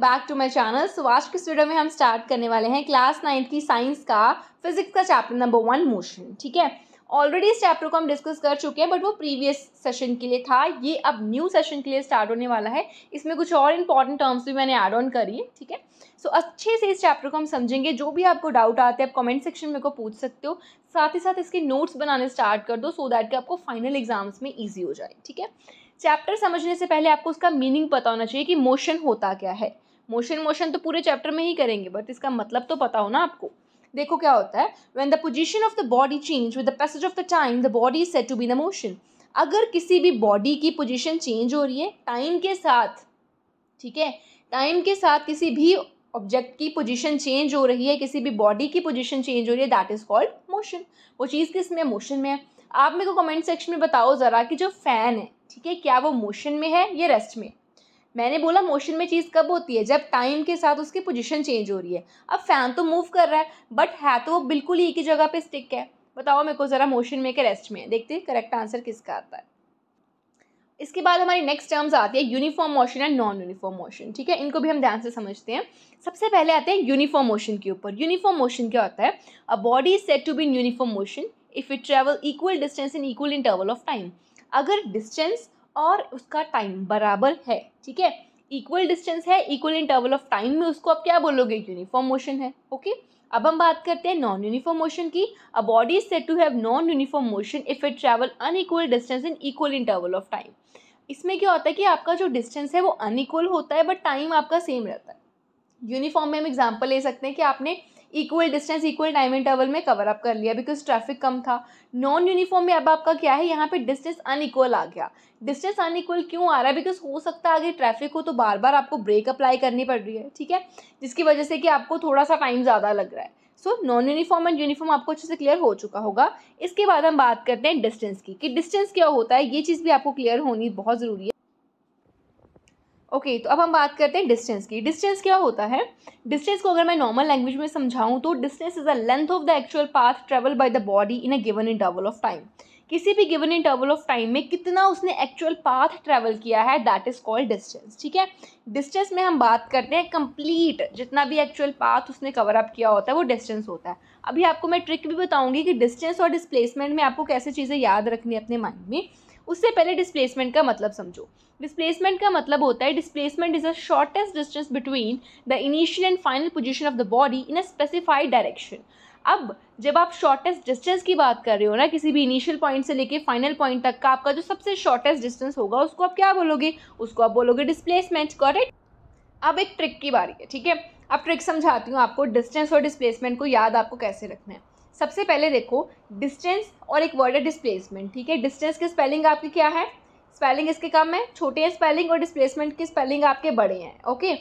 back to my channel so आज के इस वीडियो में हम स्टार्ट करने वाले हैं क्लास नाइन्थ की साइंस का फिजिक्स का चैप्टर नंबर वन मोशन ठीक है ऑलरेडी इस चैप्टर को हम डिस्कस कर चुके हैं बट वो प्रीवियस सेशन के लिए था ये अब न्यू सेशन के लिए स्टार्ट होने वाला है इसमें कुछ और इंपॉर्टेंट टर्म्स भी मैंने ऐड ऑन करी है ठीक है सो अच्छे से इस चैप्टर को हम समझेंगे जो भी आपको डाउट आते हैं आप कमेंट सेक्शन में को पूछ सकते हो साथ ही साथ इसके नोट्स बनाने स्टार्ट कर दो सो so दैट कि आपको फाइनल एग्जाम्स में ईजी हो जाए ठीक है चैप्टर समझने से पहले आपको उसका मीनिंग पता होना चाहिए कि मोशन होता क्या है मोशन मोशन तो पूरे चैप्टर में ही करेंगे बट इसका मतलब तो पता हो ना आपको देखो क्या होता है when the position of the body change with the passage of the time the body is said to be the motion अगर किसी भी बॉडी की पोजिशन चेंज हो रही है टाइम के साथ ठीक है टाइम के साथ किसी भी ऑब्जेक्ट की पोजिशन चेंज हो रही है किसी भी बॉडी की पोजिशन चेंज हो रही है दैट इज़ कॉल्ड मोशन वो चीज़ किस में मोशन में है आप मेरे को कमेंट सेक्शन में बताओ ज़रा कि जो फ़ैन है ठीक है क्या वो मोशन में है या रेस्ट में मैंने बोला मोशन में चीज़ कब होती है जब टाइम के साथ उसकी पोजीशन चेंज हो रही है अब फ़ैन तो मूव कर रहा है बट है तो वो बिल्कुल ही एक ही जगह पे स्टिक है बताओ मेरे को ज़रा मोशन में के रेस्ट में देखते हैं करेक्ट आंसर किसका आता है इसके बाद हमारी नेक्स्ट टर्म्स आती है uniform motion and non uniform motion ठीक है इनको भी हम ध्यान से समझते हैं सबसे पहले आते हैं यूनिफॉर्म मोशन के ऊपर यूनिफॉर्म मोशन क्या होता है a body is said to be uniform motion if it travel equal distance in equal interval of time अगर डिस्टेंस और उसका टाइम बराबर है ठीक है इक्वल डिस्टेंस है इक्वल इंटरवल ऑफ टाइम में उसको आप क्या बोलोगे यूनिफॉर्म मोशन है ओके अब हम बात करते हैं नॉन यूनिफॉर्म मोशन की a body said to have non uniform motion if it travel unequal distance in equal interval of time इसमें क्या होता है कि आपका जो डिस्टेंस है वो अनइक्वल होता है बट टाइम आपका सेम रहता है यूनिफॉर्म में हम एग्जाम्पल ले सकते हैं कि आपने equal distance equal time interval में कवर अप कर लिया बिकॉज ट्रैफिक कम था नॉन यूनिफॉर्म में अब आपका क्या है यहाँ पे डिस्टेंस अनइक्वल आ गया डिस्टेंस अनइक्वल क्यों आ रहा है बिकॉज हो सकता है आगे ट्रैफिक हो तो बार बार आपको ब्रेक अप्लाई करनी पड़ रही है ठीक है जिसकी वजह से कि आपको थोड़ा सा टाइम ज़्यादा लग रहा है so non uniform and uniform आपको अच्छे से क्लियर हो चुका होगा इसके बाद हम बात करते हैं डिस्टेंस की कि डिस्टेंस क्या होता है ये चीज़ भी आपको क्लियर होनी बहुत ज़रूरी है ओके okay, तो अब हम बात करते हैं डिस्टेंस की डिस्टेंस क्या होता है डिस्टेंस को अगर मैं नॉर्मल लैंग्वेज में समझाऊं तो distance is a length of the actual path travel by the body in a given interval of time किसी भी गिवन इंटरवल ऑफ टाइम में कितना उसने एक्चुअल पाथ ट्रेवल किया है दैट इज़ कॉल्ड डिस्टेंस ठीक है डिस्टेंस में हम बात करते हैं कंप्लीट जितना भी एक्चुअल पाथ उसने कवर अप किया होता है वो डिस्टेंस होता है अभी आपको मैं ट्रिक भी बताऊंगी कि डिस्टेंस और डिस्प्लेसमेंट में आपको कैसे चीज़ें याद रखनी है अपने माइंड में उससे पहले डिस्प्लेसमेंट का मतलब समझो डिस्प्लेसमेंट का मतलब होता है displacement is a shortest distance between the initial and final position of the body in a specified direction अब जब आप शॉर्टेस्ट डिस्टेंस की बात कर रहे हो ना किसी भी इनिशियल पॉइंट से लेके फाइनल पॉइंट तक का आपका जो सबसे शॉर्टेस्ट डिस्टेंस होगा उसको आप क्या बोलोगे उसको आप बोलोगे डिस्प्लेसमेंट करेक्ट अब एक ट्रिक की बारी है ठीक है अब ट्रिक समझाती हूँ आपको डिस्टेंस और डिस्प्लेसमेंट को याद आपको कैसे रखना है सबसे पहले देखो डिस्टेंस और एक वर्ड है डिस्प्लेसमेंट ठीक है डिस्टेंस की स्पेलिंग आपकी क्या है स्पेलिंग इसके कम है छोटे हैं स्पेलिंग और डिस्प्लेसमेंट की स्पेलिंग आपके बड़े हैं ओके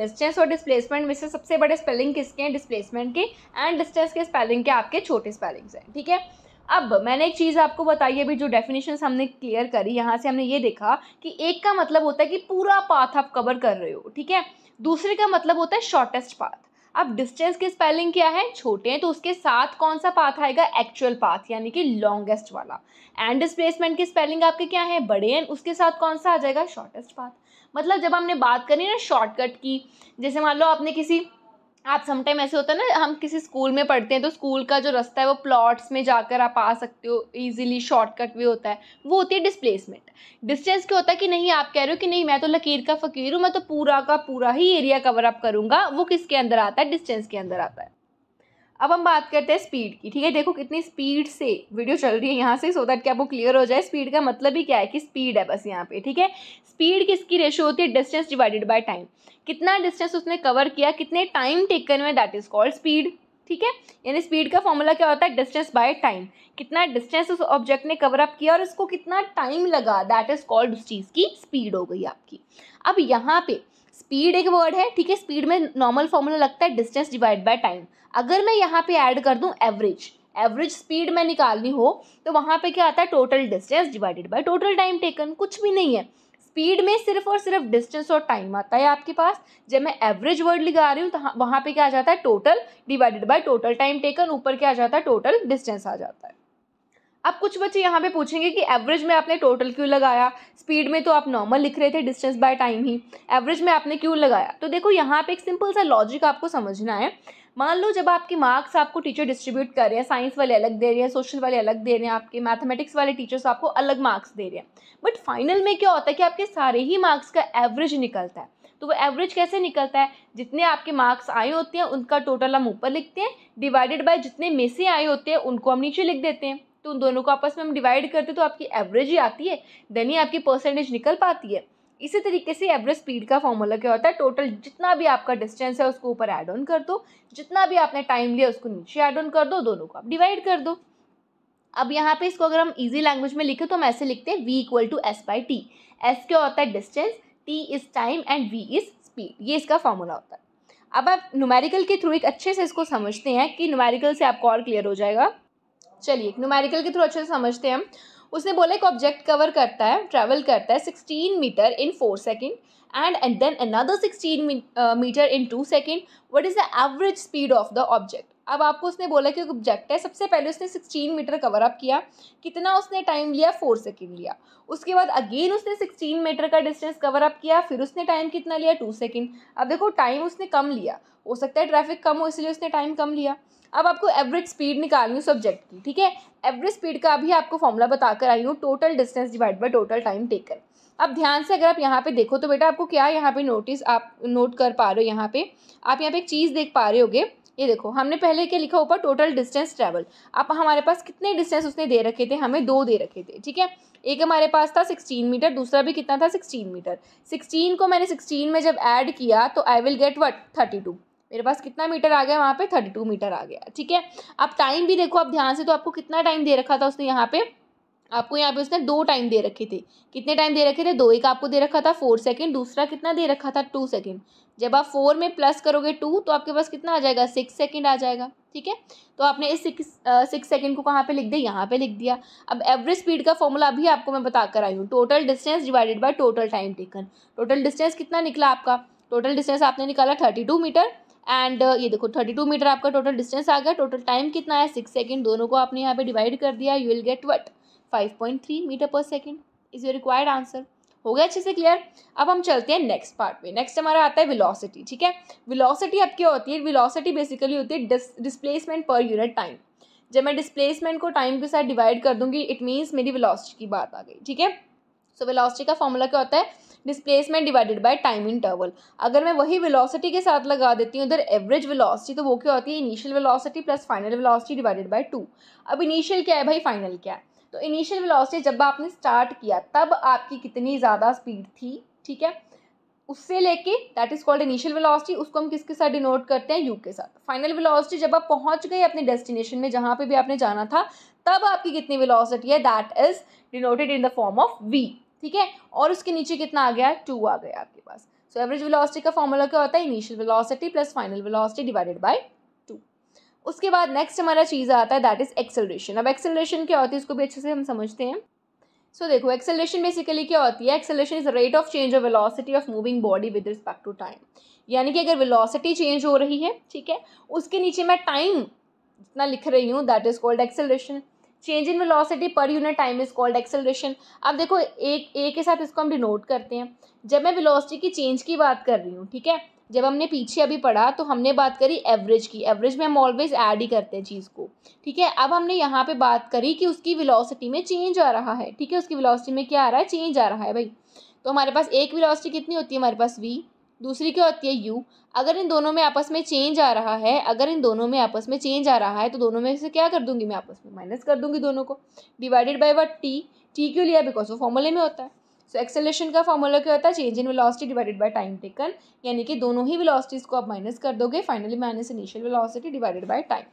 डिस्टेंस और डिस्प्लेसमेंट में से सबसे बड़े स्पेलिंग किसके हैं डिस्प्लेसमेंट के एंड डिस्टेंस के स्पेलिंग के आपके छोटे स्पेलिंग्स हैं ठीक है अब मैंने एक चीज़ आपको बताई अभी जो डेफिनेशन हमने क्लियर करी यहाँ से हमने ये देखा कि एक का मतलब होता है कि पूरा पाथ आप कवर कर रहे हो ठीक है दूसरे का मतलब होता है शॉर्टेस्ट पाथ अब डिस्टेंस की स्पेलिंग क्या है छोटे हैं तो उसके साथ कौन सा पाथ आएगा एक्चुअल पाथ यानी कि लॉन्गेस्ट वाला एंड डिस्प्लेसमेंट की स्पेलिंग आपके क्या है बड़े हैं उसके साथ कौन सा आ जाएगा शॉर्टेस्ट पाथ मतलब जब हमने बात करी ना शॉर्टकट की जैसे मान लो आपने किसी आप समटाइम ऐसे होता है ना हम किसी स्कूल में पढ़ते हैं तो स्कूल का जो रास्ता है वो प्लॉट्स में जाकर आप आ सकते हो इजीली शॉर्टकट भी होता है वो होती है डिस्प्लेसमेंट डिस्टेंस क्या होता है कि नहीं आप कह रहे हो कि नहीं मैं तो लकीर का फ़कीर हूँ मैं तो पूरा का पूरा ही एरिया कवर अप करूँगा वो किसके अंदर आता है डिस्टेंस के अंदर आता है अब हम बात करते हैं स्पीड की ठीक है देखो कितनी स्पीड से वीडियो चल रही है यहाँ से सो दैट क्या वो क्लियर हो जाए स्पीड का मतलब ही क्या है कि स्पीड है बस यहाँ पे ठीक है स्पीड किसकी रेशो होती है डिस्टेंस डिवाइडेड बाय टाइम कितना डिस्टेंस उसने कवर किया कितने टाइम टेकन में दैट इज कॉल्ड स्पीड ठीक है यानी स्पीड का फॉर्मूला क्या होता है डिस्टेंस बाय टाइम कितना डिस्टेंस उस ऑब्जेक्ट ने कवर अप किया और उसको कितना टाइम लगा दैट इज कॉल्ड उस चीज़ की स्पीड हो गई आपकी अब यहाँ पे स्पीड एक वर्ड है ठीक है स्पीड में नॉर्मल फॉर्मूला लगता है डिस्टेंस डिवाइड बाय टाइम अगर मैं यहाँ पे ऐड कर दूँ एवरेज एवरेज स्पीड में निकालनी हो तो वहाँ पे क्या आता है total distance divided by total time taken कुछ भी नहीं है स्पीड में सिर्फ और सिर्फ डिस्टेंस और टाइम आता है आपके पास जब मैं एवरेज वर्ड लिखा रही हूँ तो वहाँ पर क्या आ जाता है total divided by total time taken ऊपर क्या आ जाता है टोटल डिस्टेंस आ जाता है अब कुछ बच्चे यहाँ पे पूछेंगे कि एवरेज में आपने टोटल क्यों लगाया स्पीड में तो आप नॉर्मल लिख रहे थे डिस्टेंस बाय टाइम ही एवरेज में आपने क्यों लगाया तो देखो यहाँ पे एक सिंपल सा लॉजिक आपको समझना है मान लो जब आपके मार्क्स आपको टीचर डिस्ट्रीब्यूट कर रहे हैं साइंस वाले अलग दे रहे हैं सोशल वाले अलग दे रहे हैं आपके मैथमेटिक्स वाले टीचर्स आपको अलग मार्क्स दे रहे हैं बट फाइनल में क्या होता है कि आपके सारे ही मार्क्स का एवरेज निकलता है तो वो एवरेज कैसे निकलता है जितने आपके मार्क्स आए होते हैं उनका टोटल हम ऊपर लिखते हैं डिवाइडेड बाय जितने मेसे आए होते हैं उनको हम नीचे लिख देते हैं तो उन दोनों को आपस में हम डिवाइड करते तो आपकी एवरेज ही आती है देन ही आपकी परसेंटेज निकल पाती है इसी तरीके से एवरेज स्पीड का फॉर्मूला क्या होता है टोटल जितना भी आपका डिस्टेंस है उसको ऊपर ऐड ऑन कर दो जितना भी आपने टाइम लिया उसको नीचे ऐड ऑन कर दो दोनों को आप डिवाइड कर दो अब यहाँ पे इसको अगर हम इजी लैंग्वेज में लिखें तो हम ऐसे लिखते हैं V equal to S by T S क्या होता है distance T is time and V is speed ये इसका फॉर्मूला होता है अब आप न्यूमेरिकल के थ्रू एक अच्छे से इसको समझते हैं कि न्यूमेरिकल से आपको और क्लियर हो जाएगा चलिए एक न्यूमेरिकल के थ्रू अच्छे से समझते हैं हम उसने बोला एक ऑब्जेक्ट कवर करता है ट्रैवल करता है sixteen metre in four second and and then another sixteen metre in two second what is the average speed of the object अब आपको उसने बोला कि ऑब्जेक्ट है सबसे पहले उसने सिक्सटीन मीटर कवर अप किया कितना उसने टाइम लिया फोर सेकेंड लिया उसके बाद अगेन उसने सिक्सटीन मीटर का डिस्टेंस कवर अप किया फिर उसने टाइम कितना लिया टू सेकेंड अब देखो टाइम उसने कम लिया हो सकता है ट्रैफिक कम हो इसलिए उसने टाइम कम लिया अब आपको एवरेज स्पीड निकालनी है सब्जेक्ट की ठीक है एवरेज स्पीड का अभी आपको फॉर्मूला बताकर आई हूँ total distance divide by total time taken अब ध्यान से अगर आप यहाँ पे देखो तो बेटा आपको क्या यहाँ पे नोटिस आप नोट कर पा रहे हो यहाँ पे आप यहाँ पे एक चीज़ देख पा रहे होगे ये देखो हमने पहले क्या लिखा ऊपर टोटल डिस्टेंस ट्रैवल अब हमारे पास कितने डिस्टेंस उसने दे रखे थे हमें दो दे रखे थे ठीक है एक हमारे पास था सिक्सटीन मीटर दूसरा भी कितना था सिक्सटीन मीटर सिक्सटीन को मैंने सिक्सटीन में जब ऐड किया तो I will get what thirty two मेरे पास कितना मीटर आ गया वहाँ पे थर्टी टू मीटर आ गया ठीक है अब टाइम भी देखो आप ध्यान से तो आपको कितना टाइम दे रखा था उसने यहाँ पे आपको यहाँ पे उसने दो टाइम दे रखे थे कितने टाइम दे रखे थे दो एक आपको दे रखा था फोर सेकेंड दूसरा कितना दे रखा था टू सेकेंड जब आप फोर में प्लस करोगे टू तो आपके पास कितना आ जाएगा सिक्स सेकेंड आ जाएगा ठीक है तो आपने इस सिक्स सिक्स सेकेंड को कहाँ पे लिख दिया यहाँ पे लिख दिया अब एवरेज स्पीड का फॉर्मूला अभी आपको मैं बता कर आई हूँ total distance divided by total time taken total distance कितना निकला आपका टोटल डिस्टेंस आपने निकाला थर्टी टू मीटर एंड ये देखो थर्टी टू मीटर आपका टोटल डिस्टेंस आ गया टोटल टाइम कितना है सिक्स सेकेंड दोनों को आपने यहाँ पे डिवाइड कर दिया you will get what five point three meter per second is your required answer हो गया अच्छे से क्लियर अब हम चलते हैं नेक्स्ट पार्ट में नेक्स्ट हमारा आता है विलोसिटी ठीक है विलोसिटी अब क्या होती है विलोसिटी बेसिकली होती है डिस्प्लेसमेंट पर यूनिट टाइम जब मैं डिस्प्लेसमेंट को टाइम के साथ डिवाइड कर दूंगी इट मीन्स मेरी विलोसिटी की बात आ गई ठीक है सो विलॉसिटी का फॉर्मूला क्या होता है displacement divided by time interval अगर मैं वही विलॉसिटी के साथ लगा देती हूँ उधर एवरेज विलॉसिटी तो वो क्या होती है initial velocity plus final velocity divided by two अब इनिशियल क्या है भाई फाइनल क्या है तो इनिशियल वेलोसिटी जब आपने स्टार्ट किया तब आपकी कितनी ज़्यादा स्पीड थी ठीक है उससे लेके that is called initial velocity उसको हम किसके साथ डिनोट करते हैं यू के साथ फाइनल वेलोसिटी जब आप पहुंच गए अपने डेस्टिनेशन में जहाँ पे भी आपने जाना था तब आपकी कितनी वेलोसिटी है that is denoted in the form of v ठीक है और उसके नीचे कितना आ गया टू आ गया आपके पास सो एवरेज वेलोसिटी का फॉर्मूला क्या होता है initial velocity plus final velocity divided by उसके बाद नेक्स्ट हमारा चीज़ आता है दैट इज़ एक्सेलरेशन अब एक्सेलरेशन क्या होती है इसको भी अच्छे से हम समझते हैं सो so, देखो एक्सेलरेशन बेसिकली क्या होती है acceleration is rate of change of velocity of moving body with respect to time यानी कि अगर वेलोसिटी चेंज हो रही है ठीक है उसके नीचे मैं टाइम जितना लिख रही हूँ that is called acceleration change in velocity per unit time is called acceleration अब देखो एक ए के साथ इसको हम डिनोट करते हैं जब मैं वेलोसिटी की चेंज की बात कर रही हूँ ठीक है जब हमने पीछे अभी पढ़ा तो हमने बात करी एवरेज की एवरेज में हम ऑलवेज ऐड ही करते हैं चीज़ को ठीक है अब हमने यहाँ पे बात करी कि उसकी वेलोसिटी में चेंज आ रहा है ठीक है उसकी वेलोसिटी में क्या आ रहा है चेंज आ रहा है भाई तो हमारे पास एक विलॉसिटी कितनी होती है हमारे पास वी दूसरी क्या होती है यू अगर इन दोनों में आपस में चेंज आ रहा है अगर इन दोनों में आपस में चेंज आ रहा है तो दोनों में से क्या कर दूंगी मैं आपस में माइनस कर दूंगी दोनों को divided by what t t क्यों लिया बिकॉज वो फॉर्मूले में होता है सो एक्सेलेशन का फॉर्मूला क्या होता है change in velocity divided by time taken यानी कि दोनों ही वेलोसिटीज़ को आप माइनस कर दोगे finally minus initial velocity divided by time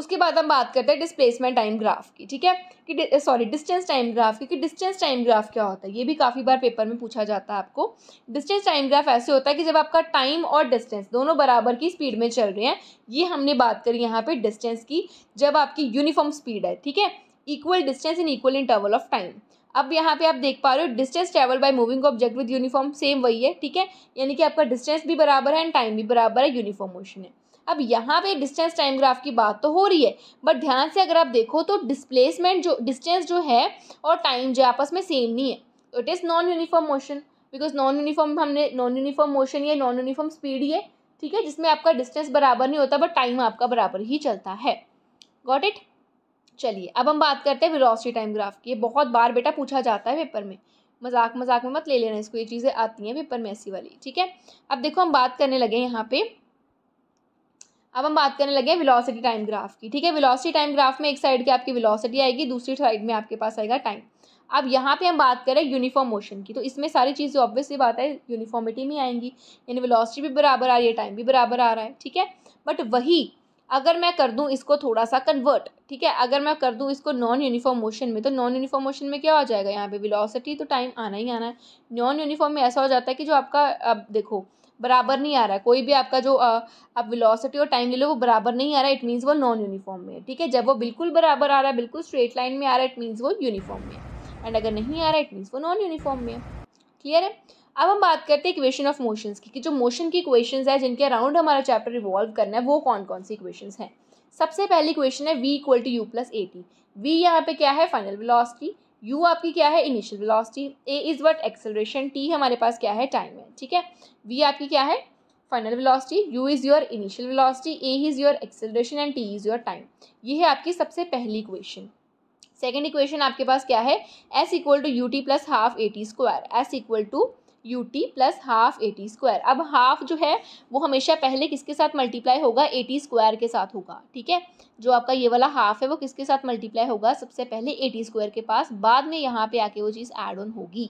उसके बाद हम बात करते हैं डिस्प्लेसमेंट टाइम ग्राफ की ठीक है कि सॉरी डिस्टेंस टाइम ग्राफ क्योंकि डिस्टेंस टाइम ग्राफ क्या होता है ये भी काफ़ी बार पेपर में पूछा जाता है आपको डिस्टेंस टाइम ग्राफ ऐसे होता है कि जब आपका टाइम और डिस्टेंस दोनों बराबर की स्पीड में चल रहे हैं ये हमने बात करी यहाँ पर डिस्टेंस की जब आपकी यूनिफॉर्म स्पीड है ठीक है equal distance in equal interval of time अब यहाँ पे आप देख पा रहे हो distance travel by moving object with uniform same वही है ठीक है यानी कि आपका डिस्टेंस भी बराबर है एंड टाइम भी बराबर है यूनिफॉर्म मोशन है अब यहाँ पे डिस्टेंस टाइम ग्राफ की बात तो हो रही है बट ध्यान से अगर आप देखो तो डिस्प्लेसमेंट जो डिस्टेंस जो है और टाइम जो आपस में सेम नहीं है तो it is non uniform motion because non uniform हमने नॉन यूनिफॉर्म मोशन या नॉन यूनिफॉर्म स्पीड ही है ठीक है जिसमें आपका डिस्टेंस बराबर नहीं होता बट टाइम आपका बराबर ही चलता है गॉट इट चलिए अब हम बात करते हैं वेलोसिटी टाइम ग्राफ की ये बहुत बार बेटा पूछा जाता है पेपर में मजाक मजाक में मत ले लेना इसको ये चीज़ें आती हैं पेपर में ऐसी वाली ठीक है अब देखो हम बात करने लगे यहाँ पे अब हम बात करने लगे हैं विलोसिटी टाइम ग्राफ की ठीक है विलोसिटी टाइम ग्राफ में एक साइड की आपकी विलोसिटी आएगी दूसरी साइड में आपके पास आएगा टाइम अब यहाँ पे हम बात करें यूनिफॉर्म मोशन की तो इसमें सारी चीज़ें ऑब्वियसली बात है यूनिफॉर्मिटी में आएंगी यानी वेलोसिटी भी बराबर आ रही है टाइम भी बराबर आ रहा है ठीक है बट वही अगर मैं कर दूँ इसको थोड़ा सा कन्वर्ट ठीक है अगर मैं कर दूँ इसको नॉन यूनिफॉर्म मोशन में तो नॉन यूनिफॉर्म मोशन में क्या हो जाएगा यहाँ पे वेलोसिटी तो टाइम आना ही आना है नॉन यूनिफॉर्म में ऐसा हो जाता है कि जो आपका अब देखो बराबर नहीं आ रहा है कोई भी आपका जो आप विलोसिटी और टाइम ले लो वो बराबर नहीं आ रहा है इट मीन्स वो नॉन यूनिफॉर्म में है ठीक है जब वो बिल्कुल बराबर आ रहा है बिल्कुल स्ट्रेट लाइन में आ रहा है इट मीन्स वो यूनिफॉर्म में है एंड अगर नहीं आ रहा है इट मीन्स वो नॉन यूनिफॉर्म में है क्लियर है अब हम बात करते हैं इक्वेशन ऑफ मोशंस की कि जो मोशन की इक्वेशंस है जिनके अराउंड हमारा चैप्टर रिवॉल्व करना है वो कौन कौन सी इक्वेशंस हैं सबसे पहली इक्वेशन है v equal to u plus a t v यहाँ पे क्या है फाइनल वेलोसिटी यू आपकी क्या है initial velocity a is what acceleration t हमारे पास क्या है टाइम है ठीक है वी आपकी क्या है final velocity u is your initial velocity a is your acceleration and t is your time ये है आपकी सबसे पहली इक्वेशन सेकेंड इक्वेशन आपके पास क्या है s equal to u t plus half a t square s equal to u t plus half a t square अब हाफ जो है वो हमेशा पहले किसके साथ मल्टीप्लाई होगा ए टी स्क्वायर के साथ होगा ठीक है जो आपका ये वाला हाफ है वो किसके साथ मल्टीप्लाई होगा सबसे पहले ए टी स्क्वायर के पास बाद में यहाँ पे आके वो चीज़ एड ऑन होगी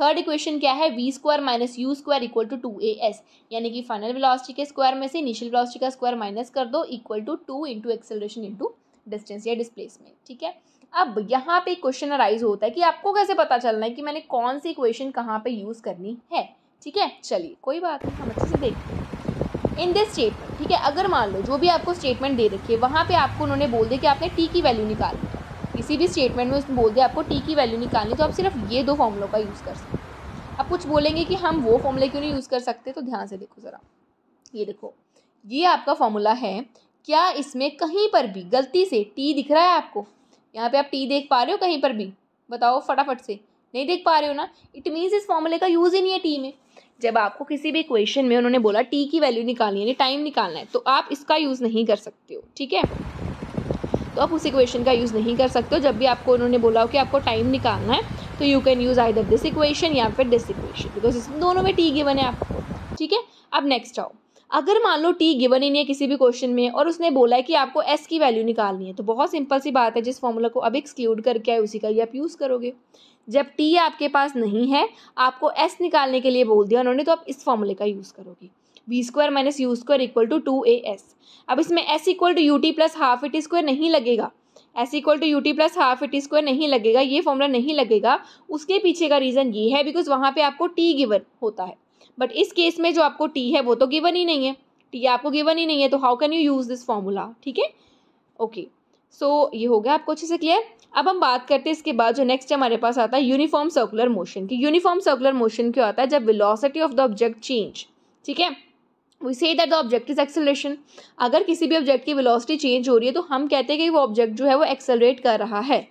थर्ड इक्वेशन क्या है v square minus u square equal to two a s यानी कि फाइनल वेलोसिटी के स्क्वायर में से इनिशियल वेलोसिटी का स्क्वायर माइनस कर दो equal to two into acceleration into distance या डिस्प्लेसमेंट ठीक है अब यहाँ पे क्वेश्चन अराइज होता है कि आपको कैसे पता चलना है कि मैंने कौन सी इक्वेशन कहाँ पे यूज़ करनी है ठीक है चलिए कोई बात नहीं हम अच्छे से देखते हैं इन दिस स्टेटमेंट ठीक है अगर मान लो जो भी आपको स्टेटमेंट दे रखी है वहाँ पे आपको उन्होंने बोल दिया कि आपने टी की वैल्यू निकालनी है किसी भी स्टेटमेंट में उसमें बोल दिया आपको टी की वैल्यू निकालनी तो आप सिर्फ ये दो फॉर्मुलों का यूज़ कर सकते हैं अब कुछ बोलेंगे कि हम वो फॉर्मूले क्यों नहीं यूज़ कर सकते तो ध्यान से देखो ज़रा ये देखो ये आपका फॉर्मूला है क्या इसमें कहीं पर भी गलती से टी दिख रहा है आपको यहाँ पे आप टी देख पा रहे हो कहीं पर भी बताओ फटाफट से नहीं देख पा रहे हो ना इट मीन्स इस फॉर्मूले का यूज़ ही नहीं है टी में जब आपको किसी भी क्वेश्चन में उन्होंने बोला टी की वैल्यू निकालनी यानी टाइम निकालना है तो आप इसका यूज़ नहीं कर सकते हो ठीक है तो आप उस इक्वेशन का यूज़ नहीं कर सकते हो जब भी आपको उन्होंने बोला हो कि आपको टाइम निकालना है तो you can use I this equation या फिर दिस इक्वेशन बिकॉज इसमें दोनों में टी गिवन है आपको ठीक है अब नेक्स्ट आओ अगर मान लो टी गिवन ही नहीं है किसी भी क्वेश्चन में और उसने बोला है कि आपको एस की वैल्यू निकालनी है तो बहुत सिंपल सी बात है जिस फॉर्मूला को अब एक्सक्लूड करके आए उसी का ही आप यूज़ करोगे जब टी आपके पास नहीं है आपको एस निकालने के लिए बोल दिया उन्होंने तो आप इस फॉर्मूले का यूज़ करोगे v square minus u square equal to two a s अब इसमें s equal to u t plus half it square नहीं लगेगा s equal to u t plus half it square नहीं लगेगा ये फॉर्मूला नहीं लगेगा उसके पीछे का रीज़न ये है बिकॉज वहाँ पे आपको टी गिवन होता है बट इस केस में जो आपको टी है वो तो गिवन ही नहीं है टी आपको गिवन ही नहीं है तो how can you use this formula ठीक है ओके सो ये हो गया आपको अच्छे से क्लियर अब हम बात करते हैं इसके बाद जो नेक्स्ट हमारे पास आता है यूनिफॉर्म सर्कुलर मोशन की यूनिफॉर्म सर्कुलर मोशन क्यों आता है जब velocity of the object change ठीक है we say that the object is acceleration अगर किसी भी ऑब्जेक्ट की विलॉसिटी चेंज हो रही है तो हम कहते हैं कि वो ऑब्जेक्ट जो है वो एक्सेलरेट कर रहा है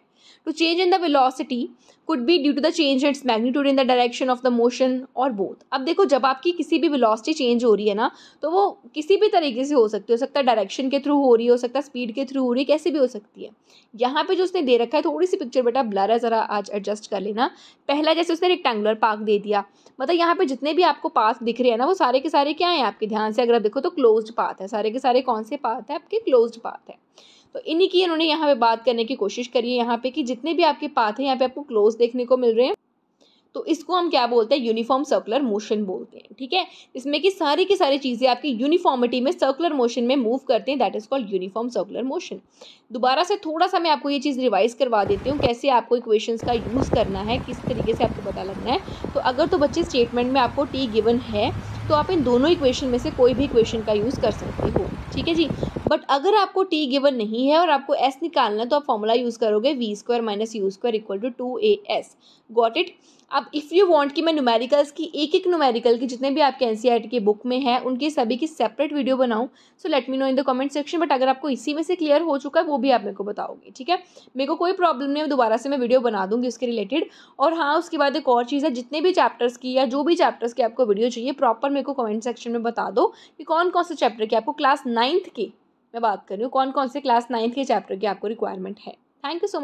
तो change in the velocity could be due to the change its magnitude in the direction of the motion और बोथ अब देखो जब आपकी किसी भी वेलोसिटी चेंज हो रही है ना तो वो किसी भी तरीके से हो सकती है हो सकता है डायरेक्शन के थ्रू हो रही हो सकता है स्पीड के थ्रू हो रही है कैसे भी हो सकती है यहाँ पे जो उसने दे रखा है थोड़ी सी पिक्चर बेटा ब्लर है ज़रा आज एडजस्ट कर लेना पहला जैसे उसने रेक्टेंगुलर पार्क दे दिया मतलब यहाँ पे जितने भी आपको पाथ दिख रहे हैं ना वो सारे के सारे क्या हैं आपके ध्यान से अगर आप देखो तो क्लोज पाथ है सारे के सारे कौन से पाथ है आपके क्लोज्ड पाथ है तो इन्हीं की इन्होंने यहाँ पे बात करने की कोशिश करी है यहाँ पे कि जितने भी आपके पाथ हैं यहाँ पे आपको क्लोज देखने को मिल रहे हैं तो इसको हम क्या बोलते हैं यूनिफॉर्म सर्कुलर मोशन बोलते हैं ठीक है इसमें कि सारी की सारी चीज़ें आपकी यूनिफॉर्मिटी में सर्कुलर मोशन में मूव करते हैं that is called uniform circular motion दोबारा से थोड़ा सा मैं आपको ये चीज़ रिवाइज करवा देती हूँ कैसे आपको इक्वेशंस का यूज़ करना है किस तरीके से आपको पता लगना है तो अगर तो बच्चे स्टेटमेंट में आपको टी गिवन है तो आप इन दोनों इक्वेशन में से कोई भी इक्वेशन का यूज़ कर सकते हो ठीक है जी बट अगर आपको टी गिवन नहीं है और आपको एस निकालना है तो आप फॉर्मूला यूज़ करोगे v square minus u square equal to two a s got it अब इफ़ यू वांट कि मैं न्यूमेरिकल्स की एक एक न्यूमेरिकल की जितने भी आपके एन की बुक में है उनकी सभी की सेपरेट वीडियो बनाऊँ so let me know in the comment section but अगर आपको इसी में से क्लियर हो चुका है वो भी आप मेरे को बताओगे ठीक है मेरे को कोई प्रॉब्लम नहीं है दोबारा से मैं वीडियो बना दूँगी उसके रिलेटेड और हाँ उसके बाद एक और चीज़ है जितने भी चैप्टर्स की या जो भी चैप्टर्स की आपको वीडियो चाहिए प्रॉपर मेरे को कमेंट सेक्शन में बता दो कि कौन कौन से चैप्टर की आपको क्लास नाइन्थ की मैं बात कर रही हूँ कौन कौन से क्लास नाइन्थ के चैप्टर की आपको रिक्वायरमेंट है थैंक यू सो मच